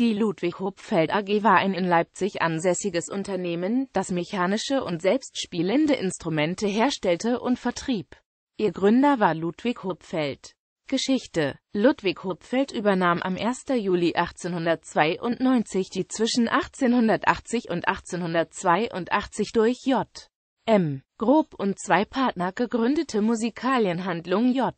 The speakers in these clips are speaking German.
Die Ludwig Hupfeld AG war ein in Leipzig ansässiges Unternehmen, das mechanische und selbstspielende Instrumente herstellte und vertrieb. Ihr Gründer war Ludwig Hupfeld. Geschichte Ludwig Hupfeld übernahm am 1. Juli 1892 die zwischen 1880 und 1882 durch J. M. Grob und zwei Partner gegründete Musikalienhandlung J.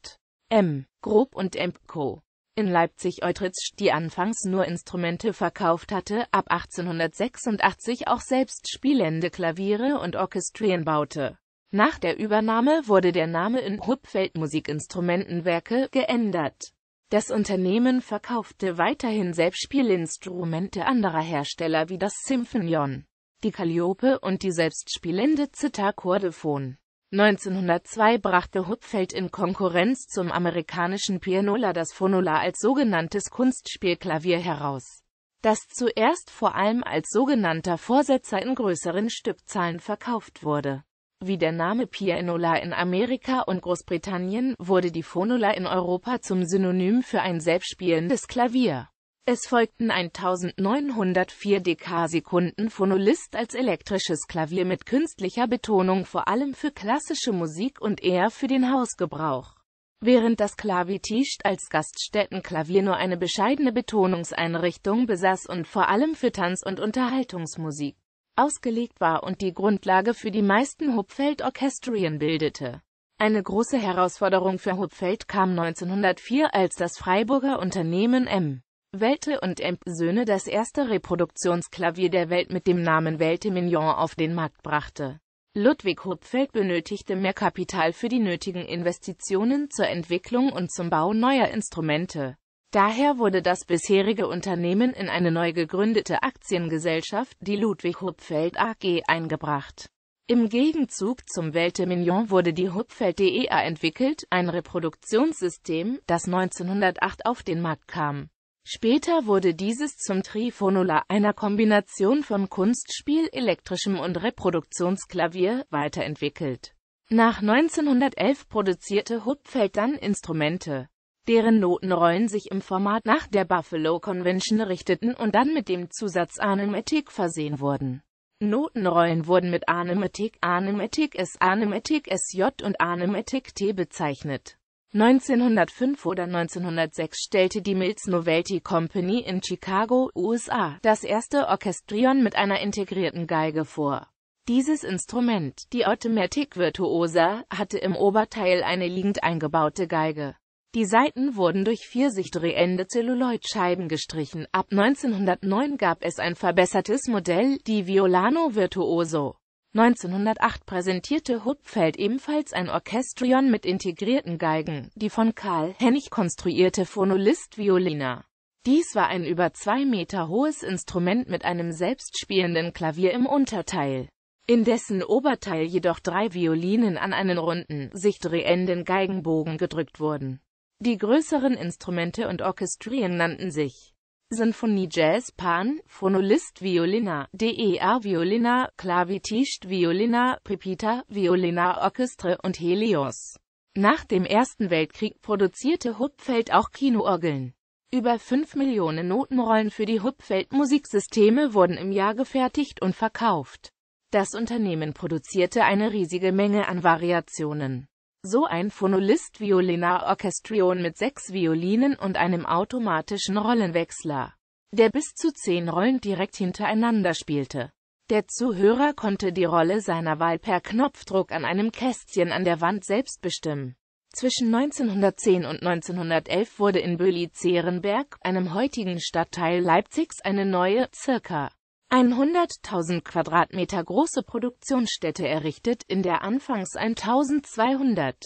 M. Grob und M. Co. In Leipzig Eutritzsch, die anfangs nur Instrumente verkauft hatte, ab 1886 auch selbst spielende Klaviere und Orchestrien baute. Nach der Übernahme wurde der Name in Hupfeld Musikinstrumentenwerke geändert. Das Unternehmen verkaufte weiterhin selbst Spielinstrumente anderer Hersteller wie das Symphonion, die Calliope und die selbstspielende Zither Chordophon. 1902 brachte Hupfeld in Konkurrenz zum amerikanischen Pianola das Phonola als sogenanntes Kunstspielklavier heraus, das zuerst vor allem als sogenannter Vorsetzer in größeren Stückzahlen verkauft wurde. Wie der Name Pianola in Amerika und Großbritannien, wurde die Phonola in Europa zum Synonym für ein selbstspielendes Klavier es folgten 1904 Dekasekunden Phonolist als elektrisches Klavier mit künstlicher Betonung vor allem für klassische Musik und eher für den Hausgebrauch. Während das Klaviticht als Gaststättenklavier nur eine bescheidene Betonungseinrichtung besaß und vor allem für Tanz- und Unterhaltungsmusik ausgelegt war und die Grundlage für die meisten Hupfeld-Orchestrien bildete. Eine große Herausforderung für Hupfeld kam 1904, als das Freiburger Unternehmen M. Welte und Emp Söhne das erste Reproduktionsklavier der Welt mit dem Namen Welte Mignon auf den Markt brachte. Ludwig Hupfeld benötigte mehr Kapital für die nötigen Investitionen zur Entwicklung und zum Bau neuer Instrumente. Daher wurde das bisherige Unternehmen in eine neu gegründete Aktiengesellschaft, die Ludwig Hupfeld AG, eingebracht. Im Gegenzug zum Welte Mignon wurde die Hupfeld DEA entwickelt, ein Reproduktionssystem, das 1908 auf den Markt kam. Später wurde dieses zum Trifonola, einer Kombination von Kunstspiel, elektrischem und Reproduktionsklavier, weiterentwickelt. Nach 1911 produzierte Hupfeld dann Instrumente, deren Notenrollen sich im Format nach der Buffalo Convention richteten und dann mit dem Zusatz Anemetik versehen wurden. Notenrollen wurden mit Anemetik, Anemetik S, Anemetik SJ und Anemetik T bezeichnet. 1905 oder 1906 stellte die Mills Novelty Company in Chicago, USA, das erste Orchestrion mit einer integrierten Geige vor. Dieses Instrument, die Automatic Virtuosa, hatte im Oberteil eine liegend eingebaute Geige. Die Saiten wurden durch vier sich drehende Zelluloidscheiben gestrichen. Ab 1909 gab es ein verbessertes Modell, die Violano Virtuoso. 1908 präsentierte Hupfeld ebenfalls ein Orchestrion mit integrierten Geigen, die von Karl Hennig konstruierte Phonolist Violina. Dies war ein über zwei Meter hohes Instrument mit einem selbstspielenden Klavier im Unterteil, in dessen Oberteil jedoch drei Violinen an einen runden, sich drehenden Geigenbogen gedrückt wurden. Die größeren Instrumente und Orchestrien nannten sich Sinfonie Jazz Pan, Phonolist Violina, DER Violina, Klavitist Violina, Pepita, Violina Orchestre und Helios. Nach dem Ersten Weltkrieg produzierte Hupfeld auch Kinoorgeln. Über 5 Millionen Notenrollen für die Hupfeld Musiksysteme wurden im Jahr gefertigt und verkauft. Das Unternehmen produzierte eine riesige Menge an Variationen. So ein Phonolist Violina Orchestrion mit sechs Violinen und einem automatischen Rollenwechsler, der bis zu zehn Rollen direkt hintereinander spielte. Der Zuhörer konnte die Rolle seiner Wahl per Knopfdruck an einem Kästchen an der Wand selbst bestimmen. Zwischen 1910 und 1911 wurde in Böli-Zerenberg, einem heutigen Stadtteil Leipzigs, eine neue, circa 100.000 Quadratmeter große Produktionsstätte errichtet, in der anfangs 1200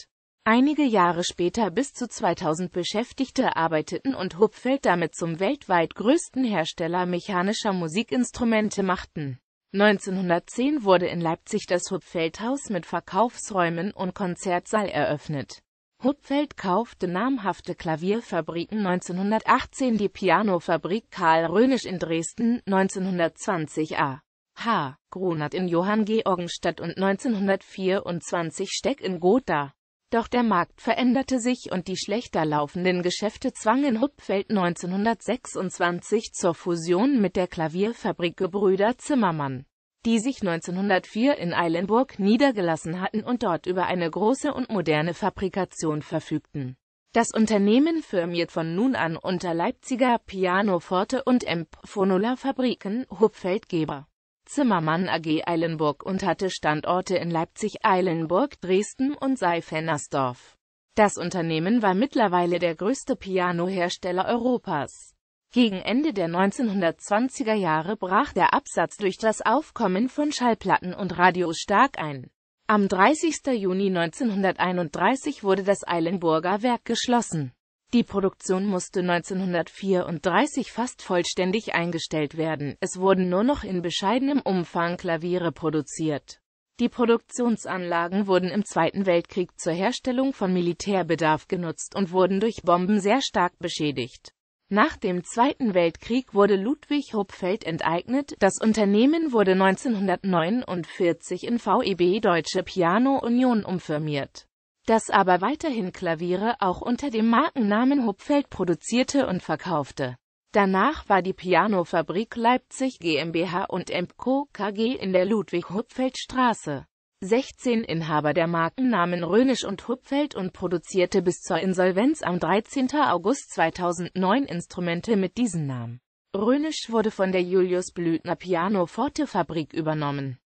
Einige Jahre später bis zu 2000 Beschäftigte arbeiteten und Hupfeld damit zum weltweit größten Hersteller mechanischer Musikinstrumente machten. 1910 wurde in Leipzig das Hupfeldhaus mit Verkaufsräumen und Konzertsaal eröffnet Hupfeld kaufte namhafte Klavierfabriken 1918 die Pianofabrik Karl Rönisch in Dresden, 1920 A. H. Grunert in Johann Johanngeorgenstadt und 1924 Steck in Gotha. Doch der Markt veränderte sich und die schlechter laufenden Geschäfte zwangen Hupfeld 1926 zur Fusion mit der Klavierfabrik Gebrüder Zimmermann die sich 1904 in Eilenburg niedergelassen hatten und dort über eine große und moderne Fabrikation verfügten. Das Unternehmen firmiert von nun an unter Leipziger Pianoforte und Emp Fabriken Hupfeldgeber. Zimmermann AG Eilenburg und hatte Standorte in Leipzig, Eilenburg, Dresden und Seifennersdorf. Das Unternehmen war mittlerweile der größte Pianohersteller Europas. Gegen Ende der 1920er Jahre brach der Absatz durch das Aufkommen von Schallplatten und Radios stark ein. Am 30. Juni 1931 wurde das Eilenburger Werk geschlossen. Die Produktion musste 1934 fast vollständig eingestellt werden, es wurden nur noch in bescheidenem Umfang Klaviere produziert. Die Produktionsanlagen wurden im Zweiten Weltkrieg zur Herstellung von Militärbedarf genutzt und wurden durch Bomben sehr stark beschädigt. Nach dem Zweiten Weltkrieg wurde Ludwig Hupfeld enteignet, das Unternehmen wurde 1949 in VEB Deutsche Piano Union umfirmiert, das aber weiterhin Klaviere auch unter dem Markennamen Hupfeld produzierte und verkaufte. Danach war die Pianofabrik Leipzig GmbH und Empco KG in der Ludwig-Hupfeld-Straße 16 Inhaber der Marken nahmen Rönisch und Hupfeld und produzierte bis zur Insolvenz am 13. August 2009 Instrumente mit diesen Namen. Rönisch wurde von der Julius Blüthner Piano Forte Fabrik übernommen